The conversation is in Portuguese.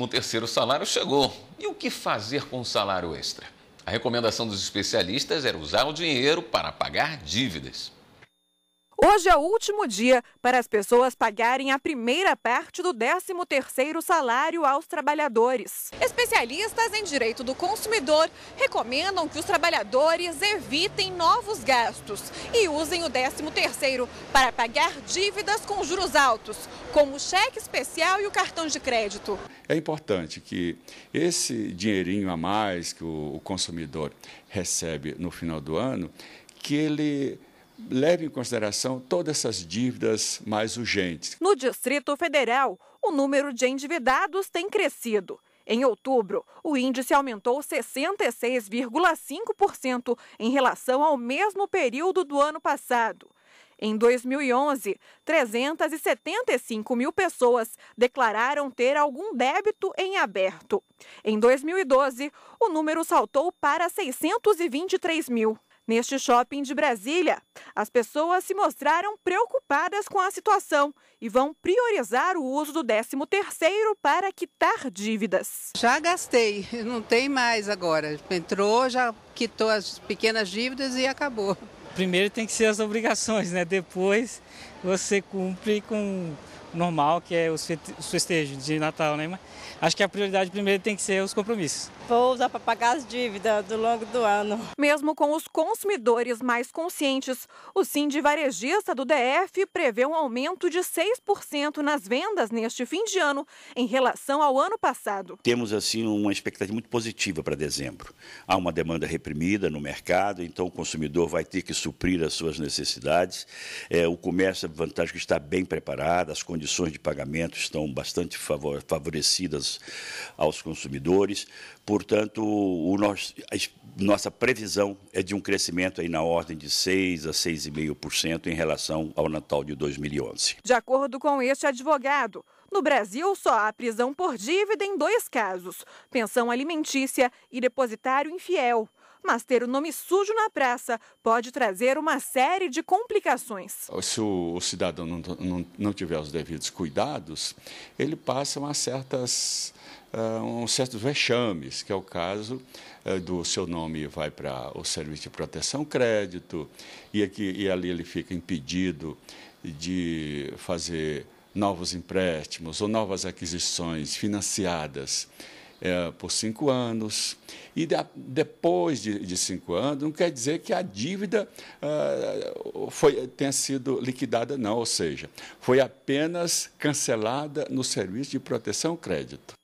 O 13 salário chegou. E o que fazer com o salário extra? A recomendação dos especialistas era usar o dinheiro para pagar dívidas. Hoje é o último dia para as pessoas pagarem a primeira parte do 13º salário aos trabalhadores. Especialistas em direito do consumidor recomendam que os trabalhadores evitem novos gastos e usem o 13º para pagar dívidas com juros altos, como o cheque especial e o cartão de crédito. É importante que esse dinheirinho a mais que o consumidor recebe no final do ano, que ele leve em consideração todas essas dívidas mais urgentes. No Distrito Federal, o número de endividados tem crescido. Em outubro, o índice aumentou 66,5% em relação ao mesmo período do ano passado. Em 2011, 375 mil pessoas declararam ter algum débito em aberto. Em 2012, o número saltou para 623 mil neste shopping de Brasília. As pessoas se mostraram preocupadas com a situação e vão priorizar o uso do 13º para quitar dívidas. Já gastei, não tem mais agora. Entrou, já quitou as pequenas dívidas e acabou. Primeiro tem que ser as obrigações, né? Depois você cumpre com o normal, que é os festejos de Natal, né? Mas acho que a prioridade primeiro tem que ser os compromissos. Vou usar para pagar as dívidas do longo do ano. Mesmo com os consumidores mais conscientes, o de Varejista do DF prevê um aumento de 6% nas vendas neste fim de ano em relação ao ano passado. Temos assim uma expectativa muito positiva para dezembro. Há uma demanda reprimida no mercado, então o consumidor vai ter que suprir as suas necessidades. É, o comércio Vantagem que está bem preparada, as condições de pagamento estão bastante favorecidas aos consumidores. Portanto, o nosso, a nossa previsão é de um crescimento aí na ordem de 6 a 6,5% em relação ao Natal de 2011. De acordo com este advogado, no Brasil, só há prisão por dívida em dois casos: pensão alimentícia e depositário infiel mas ter o nome sujo na praça pode trazer uma série de complicações. Se o cidadão não, não, não tiver os devidos cuidados, ele passa a certas uh, um certos vexames, que é o caso uh, do seu nome vai para o Serviço de Proteção Crédito, e, aqui, e ali ele fica impedido de fazer novos empréstimos ou novas aquisições financiadas é, por cinco anos. E de, depois de, de, cinco anos, não quer dizer que a dívida ah, foi, tenha sido liquidada, não, ou seja, foi apenas cancelada no serviço de proteção crédito.